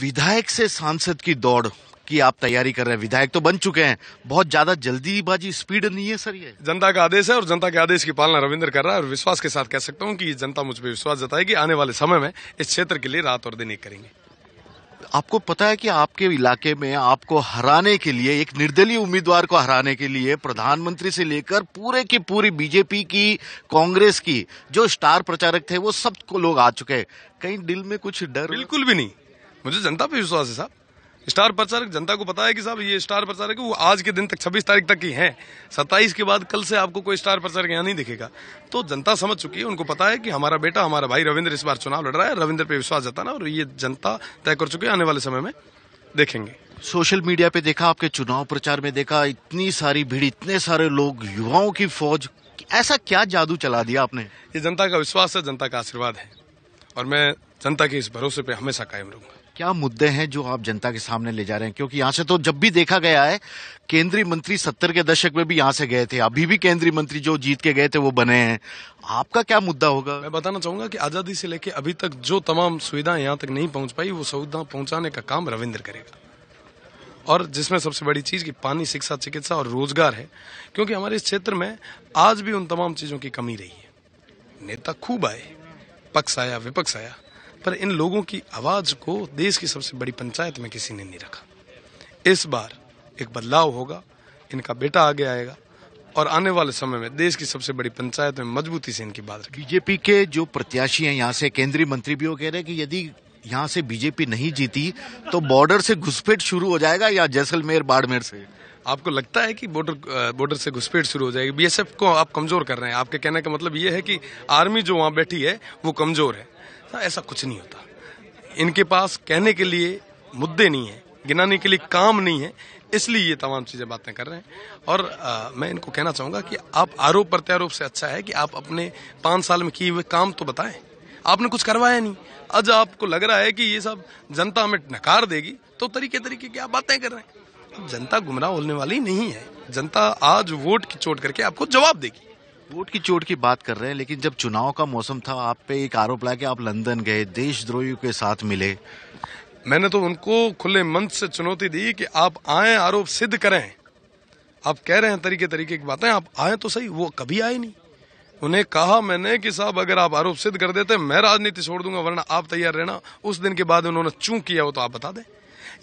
विधायक से सांसद की दौड़ की आप तैयारी कर रहे हैं विधायक तो बन चुके हैं बहुत ज्यादा जल्दीबाजी स्पीड नहीं है सर ये जनता का आदेश है और जनता के आदेश की पालना रविंद्र कर रहा है और विश्वास के साथ कह सकता हूँ कि जनता मुझ पर विश्वास जताएगी आने वाले समय में इस क्षेत्र के लिए रात और दिन एक करेंगे आपको पता है कि आपके इलाके में आपको हराने के लिए एक निर्दलीय उम्मीदवार को हराने के लिए प्रधानमंत्री से लेकर पूरे की पूरी बीजेपी की कांग्रेस की जो स्टार प्रचारक थे वो सब को लोग आ चुके हैं कहीं दिल में कुछ डर बिल्कुल भी नहीं मुझे जनता पे विश्वास है साहब स्टार प्रचारक जनता को पता है कि साहब ये स्टार प्रचारक वो आज के दिन तक 26 तारीख तक ही हैं 27 के बाद कल से आपको कोई स्टार प्रचारक यहाँ नहीं दिखेगा तो जनता समझ चुकी है उनको पता है कि हमारा बेटा हमारा भाई रविंद्र इस बार चुनाव लड़ रहा है रविंद्र पे विश्वास जताना और ये जनता तय कर चुकी है आने वाले समय में देखेंगे सोशल मीडिया पे देखा आपके चुनाव प्रचार में देखा इतनी सारी भीड़ इतने सारे लोग युवाओं की फौज ऐसा क्या जादू चला दिया आपने ये जनता का विश्वास है जनता का आशीर्वाद है और मैं जनता के इस भरोसे पे हमेशा कायम रहूंगा क्या मुद्दे हैं जो आप जनता के सामने ले जा रहे हैं क्योंकि यहाँ से तो जब भी देखा गया है केंद्रीय मंत्री सत्तर के दशक में भी यहाँ से गए थे अभी भी केंद्रीय मंत्री जो जीत के गए थे वो बने हैं आपका क्या मुद्दा होगा मैं बताना चाहूंगा कि आजादी से लेके अभी तक जो तमाम सुविधाएं यहाँ तक नहीं पहुंच पाई वो सुविधा पहुंचाने का काम रविंद्र करेगा और जिसमें सबसे बड़ी चीज़ कि पानी शिक्षा चिकित्सा और रोजगार है क्योंकि हमारे इस क्षेत्र में आज भी उन तमाम चीज़ों की कमी रही है नेता खूब आए पक्ष आया विपक्ष आया पर इन लोगों की आवाज़ को देश की सबसे बड़ी पंचायत में किसी ने नहीं रखा इस बार एक बदलाव होगा इनका बेटा आगे आएगा और आने वाले समय में देश की सबसे बड़ी पंचायत में मजबूती से इनकी बात बीजेपी के जो प्रत्याशी हैं यहाँ से केंद्रीय मंत्री भी वो कह रहे हैं कि यदि यहाँ से बीजेपी नहीं जीती तो बॉर्डर से घुसपैठ शुरू हो जाएगा या जैसलमेर बाड़मेर से आपको लगता है कि बॉर्डर बॉर्डर से घुसपैठ शुरू हो जाएगी बीएसएफ को आप कमजोर कर रहे हैं आपके कहने का मतलब ये है कि आर्मी जो वहाँ बैठी है वो कमजोर है हाँ, ऐसा कुछ नहीं होता इनके पास कहने के लिए मुद्दे नहीं है गिनाने के लिए काम नहीं है इसलिए ये तमाम चीज़ें बातें कर रहे हैं और आ, मैं इनको कहना चाहूंगा कि आप आरोप प्रत्यारोप से अच्छा है कि आप अपने पांच साल में किए हुए काम तो बताएं आपने कुछ करवाया नहीं आज आपको लग रहा है कि ये सब जनता हमें नकार देगी तो तरीके तरीके की आप बातें कर रहे हैं जनता गुमराह होने वाली नहीं है जनता आज वोट की चोट करके आपको जवाब देगी वोट की चोट की बात कर रहे हैं लेकिन जब चुनाव का मौसम था आप पे एक आरोप लगा कि आप लंदन गए देशद्रोही के साथ मिले मैंने तो उनको खुले मंच से चुनौती दी कि आप आए आरोप सिद्ध करें आप कह रहे हैं तरीके तरीके की बातें आप आए तो सही वो कभी आए नहीं उन्हें कहा मैंने कि साहब अगर आप आरोप सिद्ध कर देते मैं राजनीति छोड़ दूंगा वरना आप तैयार रहना उस दिन के बाद उन्होंने चूं किया वो तो आप बता दें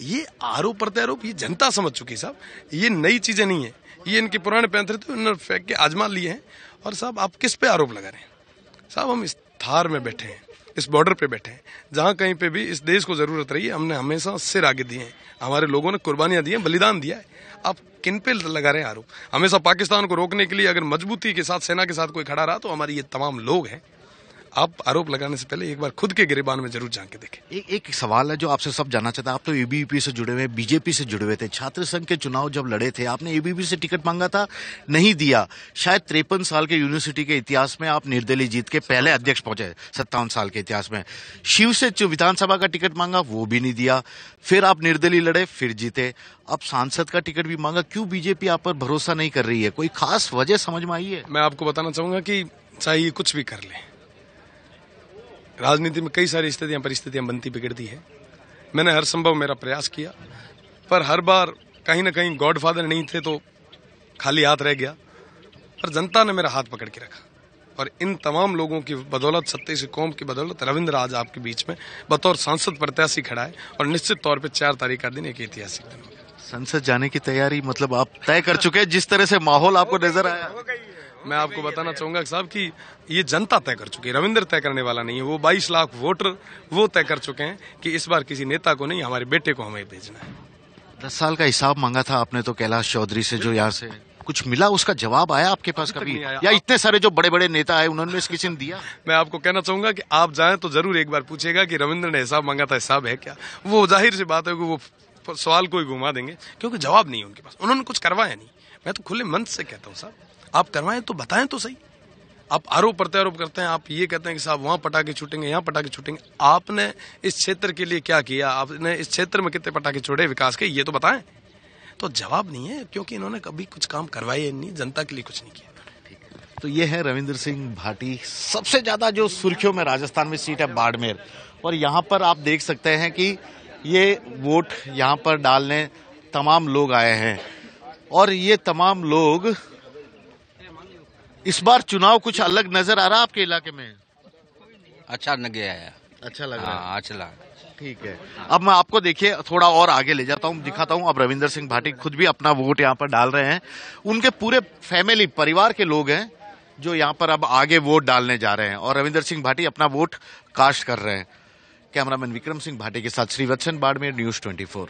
ये आरोप प्रत्यारोप ये जनता समझ चुकी साहब ये नई चीज़ें नहीं है ये इनके पुराने पैंथर थे इन्होंने फेंक के आजमा लिए हैं और साहब आप किस पे आरोप लगा रहे हैं साहब हम इस थार में बैठे हैं इस बॉर्डर पे बैठे हैं जहाँ कहीं पे भी इस देश को ज़रूरत रही है हमने हमेशा सिर आगे दिए हैं हमारे लोगों ने कुर्बानियां दी हैं बलिदान दिया है आप किन पे लगा रहे हैं आरोप हमेशा पाकिस्तान को रोकने के लिए अगर मजबूती के साथ सेना के साथ कोई खड़ा रहा तो हमारे ये तमाम लोग हैं आप आरोप लगाने से पहले एक बार खुद के गिरबान में जरूर जाके देखें एक एक सवाल है जो आपसे सब जानना चाहता है आप तो एबीपी से जुड़े हुए बीजेपी से जुड़े हुए थे छात्र संघ के चुनाव जब लड़े थे आपने एबीपी से टिकट मांगा था नहीं दिया शायद तिरपन साल के यूनिवर्सिटी के इतिहास में आप निर्दलीय जीत के पहले अध्यक्ष पहुंचे सत्तावन साल के इतिहास में शिव से विधानसभा का टिकट मांगा वो भी नहीं दिया फिर आप निर्दलीय लड़े फिर जीते अब सांसद का टिकट भी मांगा क्यों बीजेपी आप पर भरोसा नहीं कर रही है कोई खास वजह समझ में आई है मैं आपको बताना चाहूंगा कि चाहे कुछ भी कर ले राजनीति में कई सारी स्थितियां परिस्थितियां बनती बिगड़ती है मैंने हर संभव मेरा प्रयास किया पर हर बार कहीं ना कहीं गॉडफादर नहीं थे तो खाली हाथ रह गया पर जनता ने मेरा हाथ पकड़ के रखा और इन तमाम लोगों की बदौलत से कौम की बदौलत रविंद्र आज आपके बीच में बतौर सांसद प्रत्याशी खड़ा है और निश्चित तौर पर चार तारीख का दिन एक ऐतिहासिक दिन संसद जाने की तैयारी मतलब आप तय कर चुके हैं जिस तरह से माहौल आपको नजर आया मैं आपको बताना चाहूंगा साहब कि ये जनता तय कर चुकी है रविंद्र तय करने वाला नहीं है वो 22 लाख वोटर वो तय कर चुके हैं कि इस बार किसी नेता को नहीं हमारे बेटे को हमें भेजना है दस साल का हिसाब मांगा था आपने तो कैलाश चौधरी से जो यहाँ से कुछ मिला उसका जवाब आया आपके पास कभी या इतने सारे जो बड़े बड़े नेता है उन्होंने इस किसी ने दिया मैं आपको कहना चाहूंगा कि आप जाएं तो जरूर एक बार पूछेगा कि रविंद्र ने हिसाब मांगा था हिसाब है क्या वो जाहिर सी बात है कि वो सवाल को ही घुमा देंगे क्योंकि जवाब नहीं है उनके पास उन्होंने कुछ करवाया नहीं मैं तो खुले मन से कहता हूँ साहब आप करवाएं तो बताएं तो सही आप आरोप प्रत्यारोप करते हैं आप ये कहते हैं कि साहब वहाँ पटाखे छूटेंगे यहाँ पटाखे छूटेंगे आपने इस क्षेत्र के लिए क्या किया आपने इस क्षेत्र में कितने पटाखे छोड़े विकास के ये तो बताएं तो जवाब नहीं है क्योंकि इन्होंने कभी कुछ काम करवाया नहीं जनता के लिए कुछ नहीं किया तो ये है रविंद्र सिंह भाटी सबसे ज्यादा जो सुर्खियों में राजस्थान में सीट है बाड़मेर और यहाँ पर आप देख सकते हैं कि ये वोट यहाँ पर डालने तमाम लोग आए हैं और ये तमाम लोग इस बार चुनाव कुछ अलग नजर आ रहा है आपके इलाके में अच्छा लग गया अच्छा लग रहा है हाँ, अच्छा ठीक है अब मैं आपको देखिए थोड़ा और आगे ले जाता हूँ दिखाता हूँ अब रविंदर सिंह भाटी खुद भी अपना वोट यहाँ पर डाल रहे हैं उनके पूरे फैमिली परिवार के लोग हैं जो यहाँ पर अब आगे वोट डालने जा रहे हैं और रविंदर सिंह भाटी अपना वोट कास्ट कर रहे हैं कैमरामैन विक्रम सिंह भाटी के साथ श्रीवत्सन बाड़मेर न्यूज ट्वेंटी